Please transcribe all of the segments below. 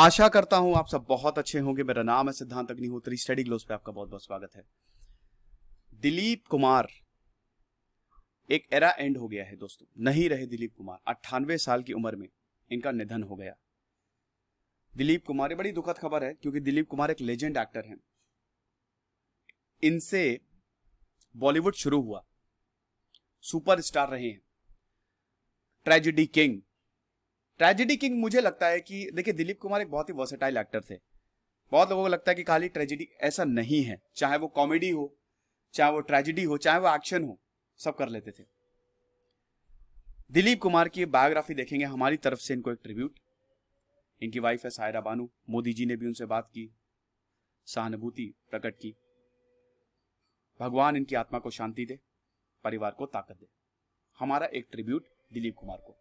आशा करता हूं आप सब बहुत अच्छे होंगे मेरा नाम है सिद्धांत अग्निहोत्री स्टडी ग्लोस पे आपका बहुत बहुत स्वागत है दिलीप कुमार एक एरा एंड हो गया है दोस्तों नहीं रहे दिलीप कुमार अट्ठानवे साल की उम्र में इनका निधन हो गया दिलीप कुमार ये बड़ी दुखद खबर है क्योंकि दिलीप कुमार एक लेजेंड एक्टर हैं इनसे बॉलीवुड शुरू हुआ सुपरस्टार रहे हैं ट्रेजिडी किंग ट्रेजिडी किंग मुझे लगता है कि देखिए दिलीप कुमार एक बहुत ही वर्सेटाइल एक्टर थे बहुत लोगों को लगता है कि खाली ट्रेजिडी ऐसा नहीं है चाहे वो कॉमेडी हो चाहे वो ट्रेजिडी हो चाहे वो एक्शन हो सब कर लेते थे दिलीप कुमार की बायोग्राफी देखेंगे हमारी तरफ से इनको एक ट्रिब्यूट इनकी वाइफ है सायरा बानू मोदी जी ने भी उनसे बात की सहानुभूति प्रकट की भगवान इनकी आत्मा को शांति दे परिवार को ताकत दे हमारा एक ट्रिब्यूट दिलीप कुमार को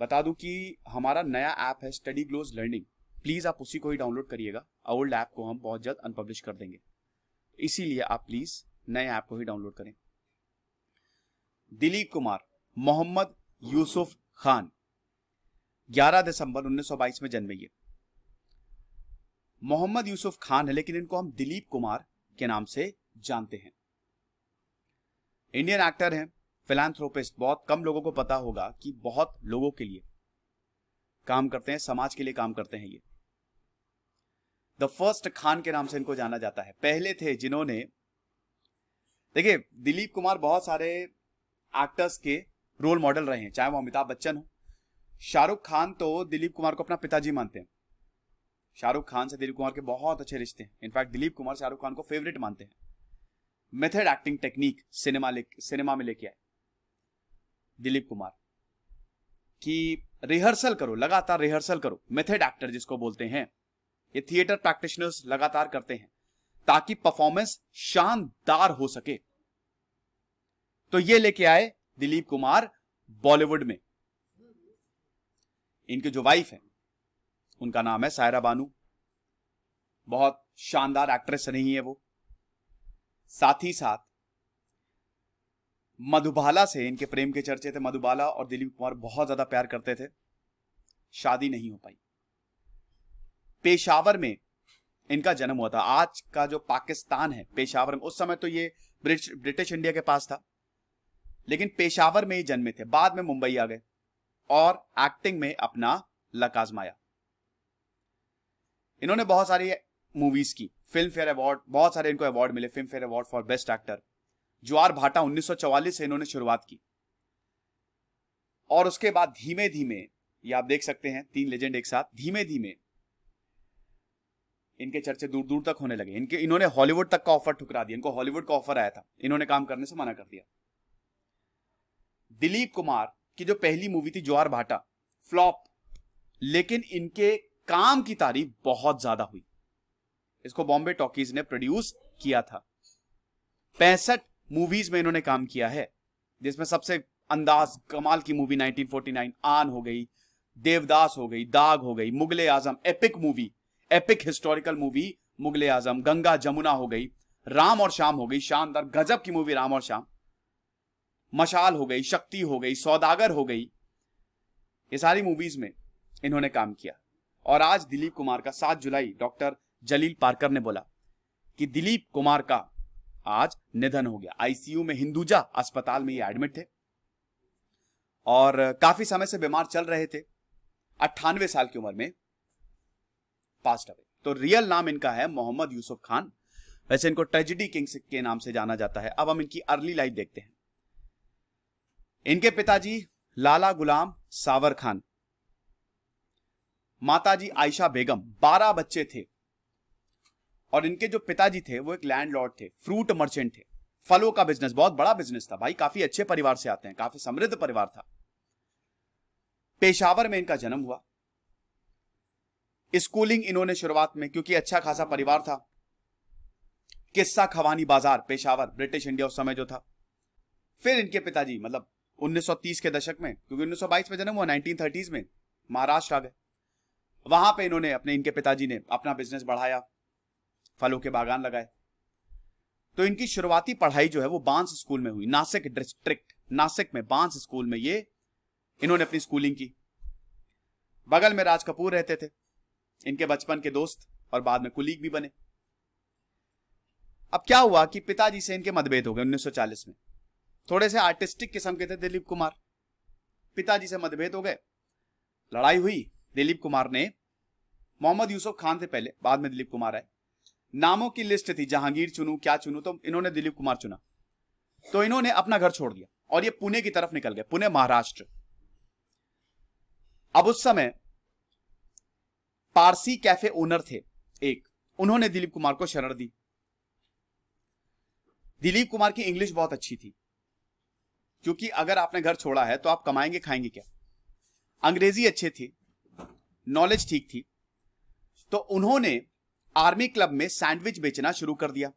बता दूं कि हमारा नया ऐप है स्टडी ग्लोज लर्निंग प्लीज आप उसी को ही डाउनलोड करिएगा ओल्ड ऐप को हम बहुत जल्द अनपब्लिश कर देंगे इसीलिए आप प्लीज नए ऐप को ही डाउनलोड करें दिलीप कुमार मोहम्मद यूसुफ खान 11 दिसंबर 1922 में जन्मे ये मोहम्मद यूसुफ खान है लेकिन इनको हम दिलीप कुमार के नाम से जानते हैं इंडियन एक्टर हैं फिलैंथ्रोपिस्ट बहुत कम लोगों को पता होगा कि बहुत लोगों के लिए काम करते हैं समाज के लिए काम करते हैं ये द फर्स्ट खान के नाम से इनको जाना जाता है पहले थे जिन्होंने देखिए दिलीप कुमार बहुत सारे एक्टर्स के रोल मॉडल रहे हैं चाहे वो अमिताभ बच्चन हो शाहरुख खान तो दिलीप कुमार को अपना पिताजी मानते हैं शाहरुख खान से दिलीप कुमार के बहुत अच्छे रिश्ते हैं इनफैक्ट दिलीप कुमार शाहरुख खान को फेवरेट मानते हैं मेथड एक्टिंग टेक्निक सिनेमा ले सिनेमा में लेके आए दिलीप कुमार कि रिहर्सल करो लगातार रिहर्सल करो मेथड एक्टर जिसको बोलते हैं ये थिएटर प्रैक्टिशनर्स लगातार करते हैं ताकि परफॉर्मेंस शानदार हो सके तो ये लेके आए दिलीप कुमार बॉलीवुड में इनकी जो वाइफ है उनका नाम है सायरा बानू बहुत शानदार एक्ट्रेस रही है वो साथ ही साथ मधुबाला से इनके प्रेम के चर्चे थे मधुबाला और दिलीप कुमार बहुत ज्यादा प्यार करते थे शादी नहीं हो पाई पेशावर में इनका जन्म हुआ था आज का जो पाकिस्तान है पेशावर में उस समय तो ये ब्रिटिश इंडिया के पास था लेकिन पेशावर में ही जन्मे थे बाद में मुंबई आ गए और एक्टिंग में अपना लकाजमाया इन्होंने बहुत सारी मूवीज की फिल्म फेयर अवार्ड बहुत सारे इनको अवार्ड मिले Filmfare award for best actor Jwar Bhata 1944 से इन्होंने शुरुआत की और उसके बाद धीमे धीमे ये आप देख सकते हैं तीन लेजेंड एक साथ धीमे धीमे इनके चर्चे दूर दूर तक होने लगे इनके इन्होंने हॉलीवुड तक का ऑफर ठुकरा दिया इनको हॉलीवुड का ऑफर आया था इन्होंने काम करने से मना कर दिया दिलीप कुमार की जो पहली मूवी थी ज्वार भाटा फ्लॉप लेकिन इनके काम की तारीफ बहुत ज्यादा हुई इसको बॉम्बे टॉकीज ने प्रोड्यूस किया था पैंसठ मूवीज में इन्होंने काम किया है जिसमें सबसे अंदाज कमाल की मूवी 1949 आन हो गई देवदास हो गई दाग हो गई Mughal-e-Azam epic movie epic historical movie Mughal-e-Azam Ganga Jamuna हो गई राम और शाम हो गई शानदार गजब की मूवी राम और शाम मशाल हो गई शक्ति हो गई सौदागर हो गई ये सारी मूवीज में इन्होंने काम किया और आज दिलीप कुमार का सात जुलाई डॉक्टर जलील पार्कर ने बोला कि दिलीप कुमार का आज निधन हो गया आईसीयू में हिंदुजा अस्पताल में ये एडमिट थे और काफी समय से बीमार चल रहे थे अट्ठानवे साल की उम्र में पास्ट अवे तो रियल नाम इनका है मोहम्मद यूसुफ खान वैसे इनको ट्रेजिडी किंग के नाम से जाना जाता है अब हम इनकी अर्ली लाइफ देखते हैं इनके पिताजी लाला गुलाम सावर खान माताजी आयशा बेगम बारह बच्चे थे और इनके जो पिताजी थे वो एक लैंडलॉर्ड थे फ्रूट मर्चेंट थे फलों का बिजनेस बहुत बड़ा बिजनेस था भाई काफी अच्छे परिवार से आते हैं काफी समृद्ध परिवार था पेशावर में इनका जन्म हुआ स्कूलिंग इन्होंने शुरुआत में क्योंकि अच्छा खासा परिवार था किस्सा खवानी बाजार पेशावर ब्रिटिश इंडिया उस समय जो था फिर इनके पिताजी मतलब 1930 के दशक में क्योंकि 1922 में जन्म हुआ 1930s में महाराष्ट्र आ गए वहां पे इन्होंने अपने इनके पिताजी ने अपना बिजनेस बढ़ाया फलों के बागान लगाए तो इनकी शुरुआती पढ़ाई जो है वो बांस स्कूल में हुई नासिक डिस्ट्रिक्ट नासिक में बांस स्कूल में ये इन्होंने अपनी स्कूलिंग की बगल में राज कपूर रहते थे इनके बचपन के दोस्त और बाद में कुलीग भी बने अब क्या हुआ कि पिताजी से इनके मतभेद हो गए 1940 में थोड़े से आर्टिस्टिक किस्म के थे दिलीप कुमार पिताजी से मतभेद हो गए लड़ाई हुई दिलीप कुमार ने मोहम्मद यूसुफ खान से पहले बाद में दिलीप कुमार आए नामों की लिस्ट थी जहांगीर चुनू क्या चुनू तो इन्होंने दिलीप कुमार चुना तो इन्होंने अपना घर छोड़ दिया और ये पुणे की तरफ निकल गए पुणे महाराष्ट्र अब उस समय पारसी कैफे ओनर थे एक उन्होंने दिलीप कुमार को शरण दी दिलीप कुमार की इंग्लिश बहुत अच्छी थी क्योंकि अगर आपने घर छोड़ा है तो आप कमाएंगे खाएंगे क्या अंग्रेजी अच्छे थी नॉलेज ठीक थी तो उन्होंने आर्मी क्लब में सैंडविच बेचना शुरू कर दिया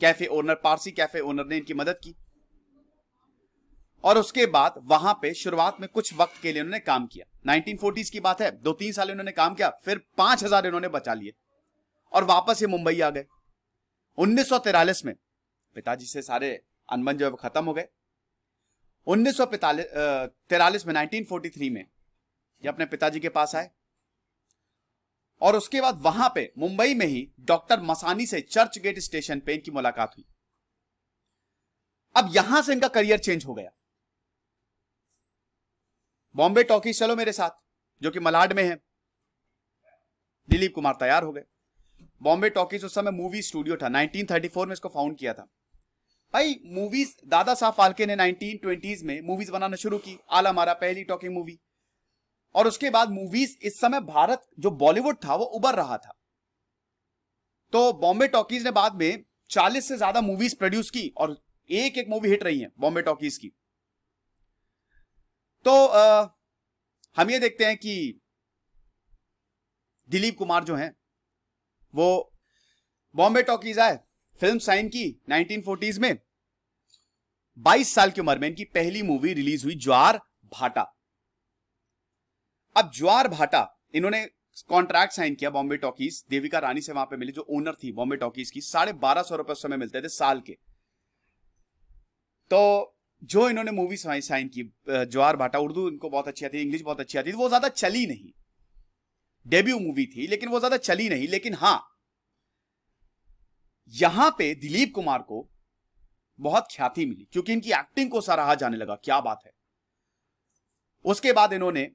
cafe owner Parsi cafe owner ने इनकी मदद की और उसके बाद वहां पे शुरुआत में कुछ वक्त के लिए उन्होंने काम किया 1940s की बात है दो तीन साल इन्होंने काम किया फिर पांच हजार इन्होंने बचा लिए और वापस ये मुंबई आ गए उन्नीस में पिताजी से सारे अनबन जो है खत्म हो गए उन्नीस सौ में 1943 में ये अपने पिताजी के पास आए और उसके बाद वहां पे मुंबई में ही डॉक्टर मसानी से चर्च गेट स्टेशन पे इनकी मुलाकात हुई अब यहां से इनका करियर चेंज हो गया बॉम्बे टॉकी चलो मेरे साथ जो कि मलाड में है दिलीप कुमार तैयार हो गए बॉम्बे टॉकीज उस समय मूवी स्टूडियो था 1934 में इसको फाउंड किया था भाई मूवीज दादा साहब फालके ने 1920s में मूवीज बनाना शुरू की आला मारा पहली टॉकी मूवी और उसके बाद मूवीज इस समय भारत जो बॉलीवुड था वो उबर रहा था तो बॉम्बे टॉकीज ने बाद में 40 से ज्यादा मूवीज प्रोड्यूस की और एक एक मूवी हिट रही है बॉम्बे टॉकीज की तो आ, हम ये देखते हैं कि दिलीप कुमार जो हैं वो बॉम्बे टॉकीज आए फिल्म साइन की 1940s में 22 साल की उम्र में इनकी पहली मूवी रिलीज हुई ज्वार भाटा अब ज्वार भाटा इन्होंने कॉन्ट्रैक्ट साइन किया बॉम्बे टॉकीज देविका रानी से वहां पे मिली जो ओनर थी बॉम्बे टॉकीज की साढ़े बारह सौ रुपए समय मिलते थे साल के तो जो इन्होंने मूवी साइन की ज्वार भाटा उर्दू इनको बहुत अच्छी आती इंग्लिश बहुत अच्छी आती वो ज्यादा चली नहीं डेब्यू मूवी थी लेकिन वो ज्यादा चली नहीं लेकिन हाँ यहां पे दिलीप कुमार को बहुत ख्याति मिली क्योंकि इनकी एक्टिंग को सराहा जाने लगा क्या बात है उसके बाद इन्होंने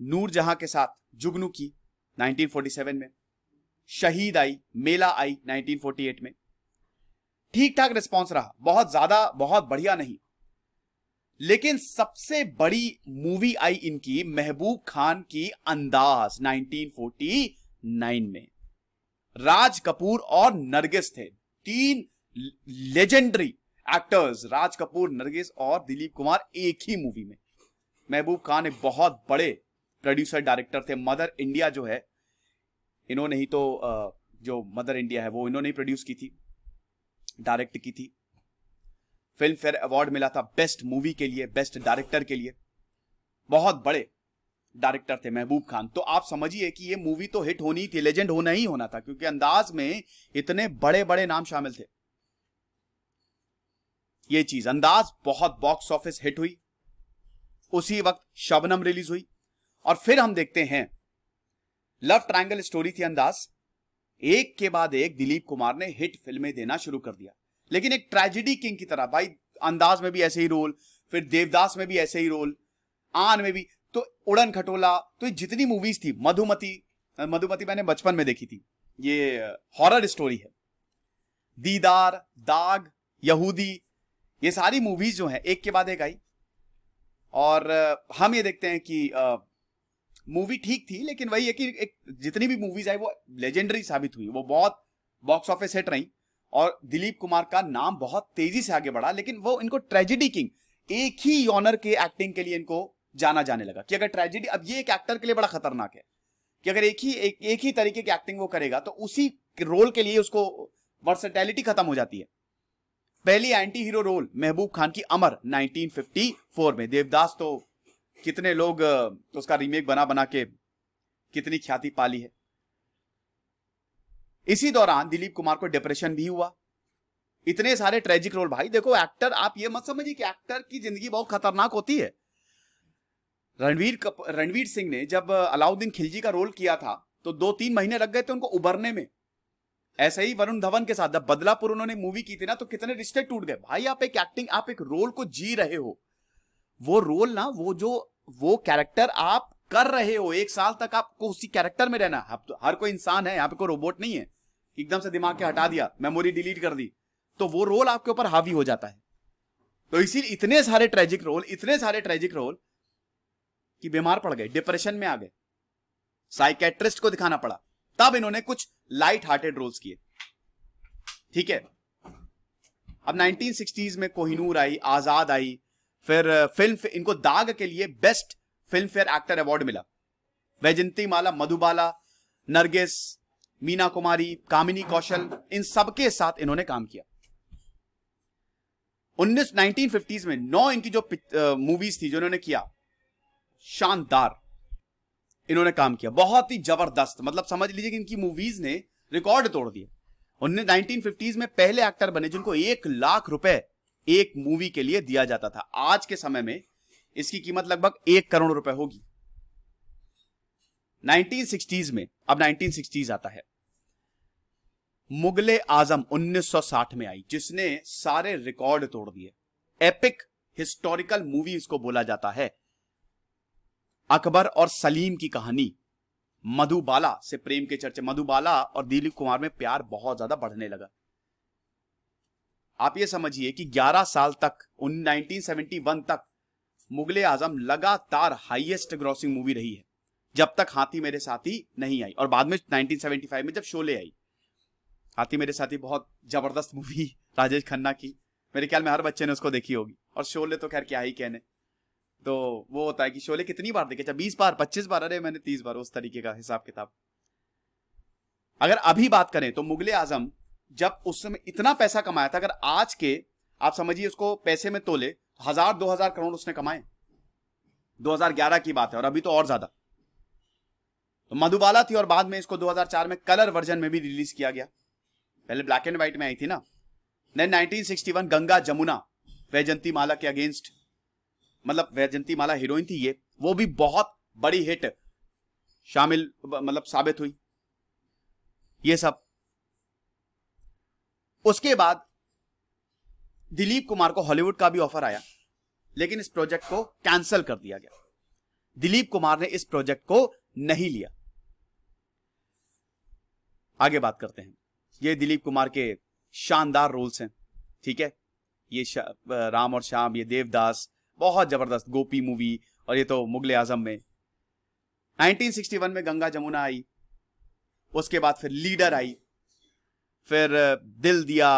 नूरजहां के साथ जुगनू की 1947 में शहीद आई मेला आई 1948 में ठीक ठाक रिस्पॉन्स रहा बहुत ज्यादा बहुत बढ़िया नहीं लेकिन सबसे बड़ी मूवी आई इनकी महबूब खान की अंदाज 1949 में राज कपूर और नरगिस थे तीन लेजेंडरी एक्टर्स राज कपूर नरगिस और दिलीप कुमार एक ही मूवी में महबूब खान एक बहुत बड़े प्रोड्यूसर डायरेक्टर थे मदर इंडिया जो है इन्होंने ही तो जो मदर इंडिया है वो इन्होंने ही प्रोड्यूस की थी डायरेक्ट की थी फिल्म फेयर अवार्ड मिला था बेस्ट मूवी के लिए बेस्ट डायरेक्टर के लिए बहुत बड़े डायरेक्टर थे महबूब खान तो आप समझिए कि ये मूवी तो हिट होनी थी लेजेंड होना ही होना था क्योंकि अंदाज में इतने बड़े बड़े नाम शामिल थे ये चीज अंदाज बहुत बॉक्स ऑफिस हिट हुई उसी वक्त शबनम रिलीज हुई और फिर हम देखते हैं लव ट्रायंगल स्टोरी थी अंदाज एक के बाद एक दिलीप कुमार ने हिट फिल्में देना शुरू कर दिया लेकिन एक ट्रेजिडी किंग की तरह भाई अंदाज में भी ऐसे ही रोल फिर देवदास में भी ऐसे ही रोल आन में भी तो उड़न खटोला तो जितनी मूवीज थी मधुमती मधुमती मैंने बचपन में देखी थी ये हॉरर स्टोरी है दीदार दाग यहूदी ये सारी मूवीज जो है एक के बाद एक आई और हम ये देखते हैं कि मूवी ठीक थी लेकिन वही है कि एक जितनी भी मूवीज आई वो लेजेंडरी साबित हुई वो बहुत बॉक्स ऑफिस हिट रही और दिलीप कुमार का नाम बहुत तेजी से आगे बढ़ा लेकिन वो इनको ट्रेजिडी किंग एक ही ऑनर के एक्टिंग के लिए इनको जाना जाने लगा कि अगर ट्रेजिडी अब ये एक एक्टर के लिए बड़ा खतरनाक है कि अगर एक ही एक, एक ही तरीके की एक्टिंग वो करेगा तो उसी रोल के लिए उसको वर्सेटैलिटी खत्म हो जाती है पहली एंटी हीरो रोल महबूब खान की अमर 1954 में देवदास तो कितने लोग उसका रीमेक बना बना के कितनी ख्याति पाली है इसी दौरान दिलीप कुमार को डिप्रेशन भी हुआ इतने सारे ट्रेजिक रोल भाई देखो एक्टर आप ये मत समझिए कि एक्टर की जिंदगी बहुत खतरनाक होती है रणवीर रणवीर सिंह ने जब अलाउद्दीन खिलजी का रोल किया था तो दो तीन महीने लग गए थे उनको उबरने में ऐसे ही वरुण धवन के साथ जब बदलापुर उन्होंने मूवी की थी ना तो कितने रिश्ते टूट गए भाई आप एक एक्टिंग आप एक रोल को जी रहे हो वो रोल ना वो जो वो कैरेक्टर आप कर रहे हो एक साल तक आपको उसी कैरेक्टर में रहना तो हर कोई इंसान है यहाँ पे कोई रोबोट नहीं है एकदम से दिमाग के हटा दिया मेमोरी डिलीट कर दी तो वो रोल आपके ऊपर हावी हो जाता है तो इसीलिए इतने सारे ट्रेजिक रोल इतने सारे ट्रेजिक रोल कि बीमार पड़ गए डिप्रेशन में आ गए साइकेट्रिस्ट को दिखाना पड़ा तब इन्होंने कुछ लाइट हार्टेड रोल्स किए ठीक है अब 1960s में कोहिनूर आई आजाद आई फिर फिल्म इनको दाग के लिए best Filmfare actor award मिला वैजंती माला मधुबाला नरगिस मीना कुमारी कामिनी कौशल इन सबके साथ इन्होंने काम किया उन्नीस में नौ इनकी जो मूवीज थी जो इन्होंने किया शानदार इन्होंने काम किया बहुत ही जबरदस्त मतलब समझ लीजिए कि इनकी मूवीज ने रिकॉर्ड तोड़ दिए उन्हें 1950s में पहले एक्टर बने जिनको एक लाख रुपए एक मूवी के लिए दिया जाता था आज के समय में इसकी कीमत लगभग एक करोड़ रुपए होगी 1960s में अब 1960s आता है मुगले आजम 1960 में आई जिसने सारे रिकॉर्ड तोड़ दिए एपिक हिस्टोरिकल मूवी इसको बोला जाता है अकबर और सलीम की कहानी मधुबाला से प्रेम के चर्चे मधुबाला और दिलीप कुमार में प्यार बहुत ज्यादा बढ़ने लगा आप ये समझिए कि 11 साल तक उन 1971 तक मुगले आजम लगातार हाईएस्ट ग्रॉसिंग मूवी रही है जब तक हाथी मेरे साथी नहीं आई और बाद में 1975 में जब शोले आई हाथी मेरे साथी बहुत जबरदस्त मूवी राजेश खन्ना की मेरे ख्याल में हर बच्चे ने उसको देखी होगी और शोले तो खैर क्या ही कहने तो वो होता है कि शोले कितनी बार देखे बीस बार पच्चीस बार अरे मैंने तीस बार उस तरीके का हिसाब किताब अगर अभी बात करें तो मुगले आजम जब उस समय इतना पैसा कमाया था अगर आज के आप समझिए उसको पैसे में तोले तो हजार दो हजार करोड़ उसने कमाए 2011 की बात है और अभी तो और ज्यादा तो मधुबाला थी और बाद में इसको 2004 में कलर वर्जन में भी रिलीज किया गया पहले ब्लैक एंड व्हाइट में आई थी ना देन 1961 गंगा जमुना वैजंती माला के अगेंस्ट मतलब वैजंती माला हीरोइन थी ये वो भी बहुत बड़ी हिट शामिल मतलब साबित हुई ये सब उसके बाद दिलीप कुमार को हॉलीवुड का भी ऑफर आया लेकिन इस प्रोजेक्ट को कैंसिल कर दिया गया दिलीप कुमार ने इस प्रोजेक्ट को नहीं लिया आगे बात करते हैं ये दिलीप कुमार के शानदार रोल्स हैं ठीक है ये राम और श्याम ये देवदास बहुत जबरदस्त गोपी मूवी और ये तो मुगले आजम में 1961 में गंगा जमुना आई उसके बाद फिर लीडर आई फिर दिल दिया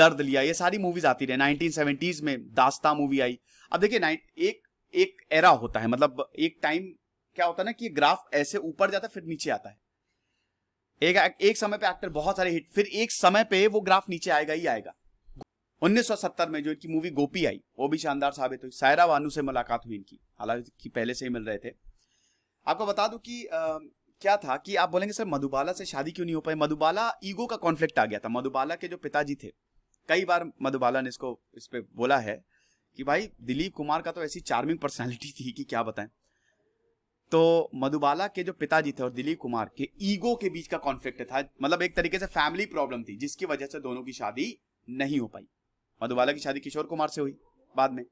दर्द लिया ये सारी मूवीज आती रही नाइनटीन सेवेंटीज में दास्ता मूवी आई अब देखिए एक एक एरा होता है मतलब एक टाइम क्या होता है ना कि ग्राफ ऐसे ऊपर जाता है फिर नीचे आता है एक एक समय पे एक्टर बहुत सारे हिट फिर एक समय पे वो ग्राफ नीचे आएगा ही आएगा 1970 में जो इनकी मूवी गोपी आई वो भी शानदार साबित हुई सायरा वानू से मुलाकात हुई इनकी हालांकि पहले से ही मिल रहे थे आपको बता दूं कि क्या था कि आप बोलेंगे सर मधुबाला से शादी क्यों नहीं हो पाई मधुबाला ईगो का कॉन्फ्लिक्ट आ गया था मधुबाला के जो पिताजी थे कई बार मधुबाला ने इसको इस पर बोला है कि भाई दिलीप कुमार का तो ऐसी चार्मिंग पर्सनैलिटी थी कि क्या बताएं तो मधुबाला के जो पिताजी थे और दिलीप कुमार के ईगो के बीच का कॉन्फ्लिक्ट था मतलब एक तरीके से फैमिली प्रॉब्लम थी जिसकी वजह से दोनों की शादी नहीं हो पाई मधुबाला की शादी किशोर कुमार से हुई बाद में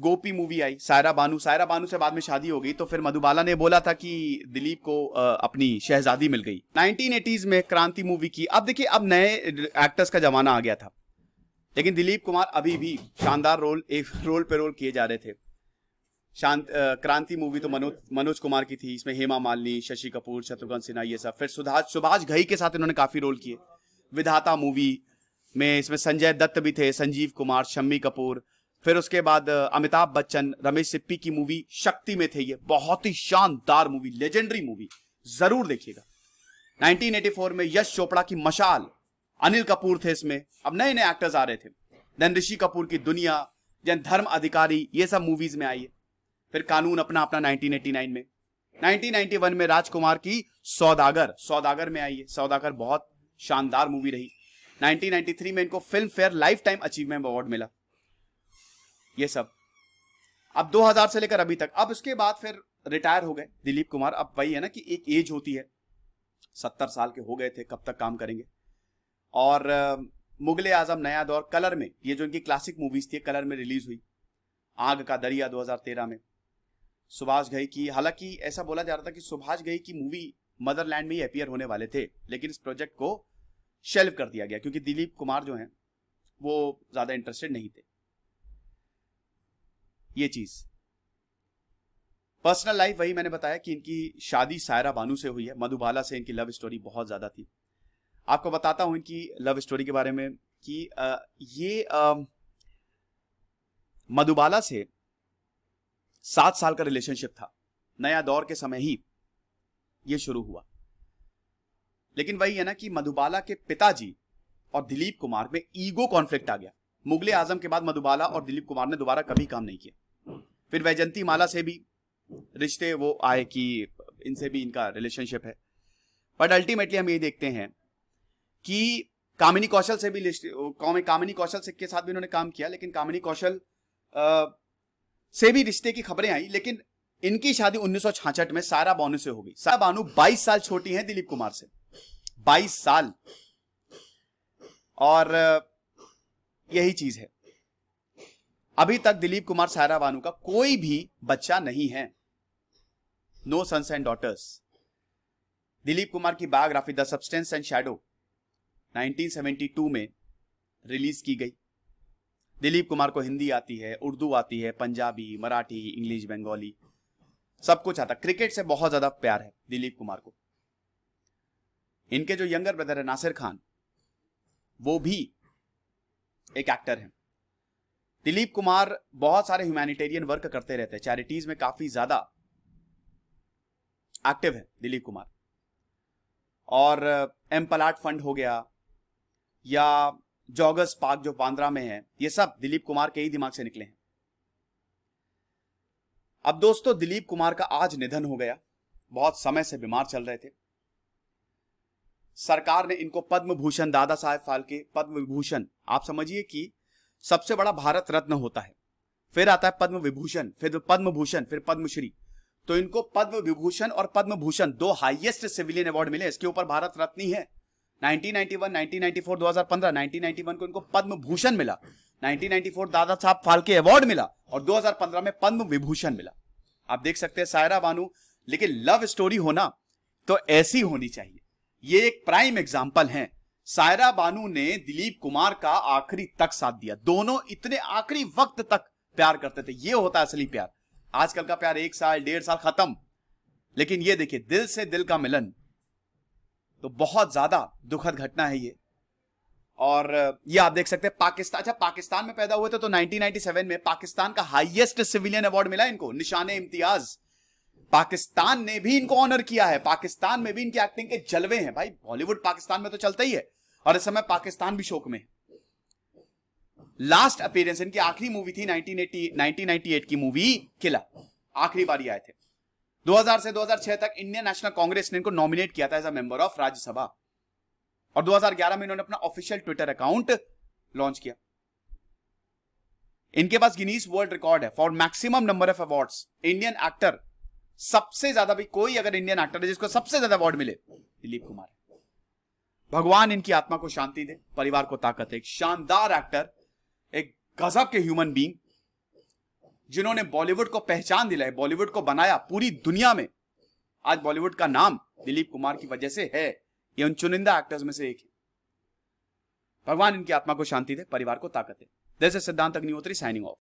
गोपी मूवी आई सायरा बानू सायरा बानू से बाद में शादी हो गई तो फिर मधुबाला ने बोला था कि दिलीप को आ, अपनी शहजादी मिल गई नाइनटीन में क्रांति मूवी की अब देखिए अब नए एक्टर्स का जमाना आ गया था लेकिन दिलीप कुमार अभी भी शानदार रोल एक रोल पे रोल किए जा रहे थे शांत क्रांति मूवी तो मनोज मनोज कुमार की थी इसमें हेमा मालिनी शशि कपूर शत्रुघ्न सिन्हा ये सब फिर सुधाष सुभाष घई के साथ इन्होंने काफी रोल किए विधाता मूवी में इसमें संजय दत्त भी थे संजीव कुमार शम्मी कपूर फिर उसके बाद अमिताभ बच्चन रमेश सिप्पी की मूवी शक्ति में थे ये बहुत ही शानदार मूवी लेजेंडरी मूवी जरूर देखिएगा 1984 में यश चोपड़ा की मशाल अनिल कपूर थे इसमें अब नए नए एक्टर्स आ रहे थे देन ऋषि कपूर की दुनिया देन धर्म अधिकारी ये सब मूवीज में आई है फिर कानून अपना अपना 1989 में 1991 में राजकुमार की सौदागर सौदागर में आई है सौदागर बहुत शानदार मूवी रही 1993 में इनको Filmfare lifetime achievement award मिला ये सब अब 2000 से लेकर अभी तक अब उसके बाद फिर रिटायर हो गए दिलीप कुमार अब वही है ना कि एक एज होती है सत्तर साल के हो गए थे कब तक काम करेंगे और मुगले आजम नया दौर कलर में ये जो इनकी क्लासिक मूवीज थी कलर में रिलीज हुई आग का दरिया 2013 में सुभाष घई की हालांकि ऐसा बोला जा रहा था कि सुभाष घई की मूवी मदरलैंड में ही अपियर होने वाले थे लेकिन इस प्रोजेक्ट को शेल्व कर दिया गया क्योंकि दिलीप कुमार जो हैं वो ज़्यादा इंटरेस्टेड नहीं थे ये चीज पर्सनल लाइफ वही मैंने बताया कि इनकी शादी सायरा बानू से हुई है मधुबाला से इनकी लव स्टोरी बहुत ज्यादा थी आपको बताता हूं इनकी लव स्टोरी के बारे में कि आ, ये मधुबाला से सात साल का रिलेशनशिप था नया दौर के समय ही ये शुरू हुआ लेकिन वही है ना कि मधुबाला के पिताजी और दिलीप कुमार में ईगो कॉन्फ्लिक्ट आ गया मुगले आजम के बाद मधुबाला और दिलीप कुमार ने दोबारा कभी काम नहीं किया फिर वैजंती माला से भी रिश्ते वो आए कि इनसे भी इनका रिलेशनशिप है बट अल्टीमेटली हम ये देखते हैं कि कामिनी कौशल से भी रिश्ते कामिनी कौशल से के साथ भी इन्होंने काम किया लेकिन कामिनी कौशल आ, से भी रिश्ते की खबरें आई लेकिन इनकी शादी उन्नीस में सारा बानु से हो गई सारा बानु बाईस साल छोटी है दिलीप कुमार से बाईस साल और यही चीज है अभी तक दिलीप कुमार सायरा बानू का कोई भी बच्चा नहीं है no sons and daughters Dilip Kumar की biography the substance and shadow 1972 में रिलीज की गई दिलीप कुमार को हिंदी आती है उर्दू आती है पंजाबी मराठी इंग्लिश बंगाली सब कुछ आता क्रिकेट से बहुत ज्यादा प्यार है दिलीप कुमार को इनके जो यंगर ब्रदर है नासिर खान वो भी एक एक्टर हैं दिलीप कुमार बहुत सारे ह्यूमैनिटेरियन वर्क करते रहते हैं चैरिटीज में काफी ज्यादा एक्टिव है दिलीप कुमार और एम पलाट फंड हो गया या जॉगस पार्क जो बांद्रा में है ये सब दिलीप कुमार के ही दिमाग से निकले हैं अब दोस्तों दिलीप कुमार का आज निधन हो गया बहुत समय से बीमार चल रहे थे सरकार ने इनको पद्म भूषण दादा साहेब फालके पद्म विभूषण आप समझिए कि सबसे बड़ा भारत रत्न होता है फिर आता है पद्म विभूषण फिर पद्म भूषण फिर पद्मश्री तो इनको पद्म विभूषण और पद्म भूषण दो हाईएस्ट सिविलियन अवार्ड मिले इसके ऊपर भारत रत्न ही है 1991, 1994, 2015, 1991 को इनको पद्म भूषण मिला 1994 दादा साहब फालके अवार्ड मिला और 2015 में पद्म विभूषण मिला आप देख सकते हैं सायरा बानू लेकिन लव स्टोरी होना तो ऐसी होनी चाहिए ये एक प्राइम एग्जाम्पल है सायरा बानू ने दिलीप कुमार का आखिरी तक साथ दिया दोनों इतने आखिरी वक्त तक प्यार करते थे ये होता है असली प्यार आजकल का प्यार एक साल डेढ़ साल खत्म लेकिन ये देखिए दिल से दिल का मिलन तो बहुत ज्यादा दुखद घटना है ये और ये आप देख सकते हैं पाकिस्तान अच्छा पाकिस्तान में पैदा हुए थे तो 1997 में पाकिस्तान का हाईएस्ट सिविलियन अवार्ड मिला इनको निशाने इम्तियाज पाकिस्तान ने भी इनको ऑनर किया है पाकिस्तान में भी इनकी एक्टिंग के जलवे हैं भाई बॉलीवुड पाकिस्तान में तो चलता ही है और इस समय पाकिस्तान भी शोक में लास्ट अपीयरेंस इनकी आखिरी मूवी थी 1980 1998 की मूवी किला आखिरी बार आए थे 2000 से 2006 तक इंडियन नेशनल कांग्रेस ने इनको नॉमिनेट किया था as a member of Rajya Sabha और 2011 में इन्होंने अपना ऑफिशियल ट्विटर अकाउंट लॉन्च किया इनके पास गिनीस वर्ल्ड रिकॉर्ड है for maximum number of awards Indian actor सबसे ज्यादा भी कोई अगर इंडियन एक्टर है जिसको सबसे ज्यादा अवार्ड मिले दिलीप कुमार भगवान इनकी आत्मा को शांति दे परिवार को ताकत एक शानदार एक्टर एक गजब के ह्यूमन बींग जिन्होंने बॉलीवुड को पहचान दिलाई बॉलीवुड को बनाया पूरी दुनिया में आज बॉलीवुड का नाम दिलीप कुमार की वजह से है ये उन चुनिंदा एक्टर्स में से एक है भगवान इनकी आत्मा को शांति दे परिवार को ताकत दे जैसे सिद्धांत अग्निहोत्री साइनिंग ऑफ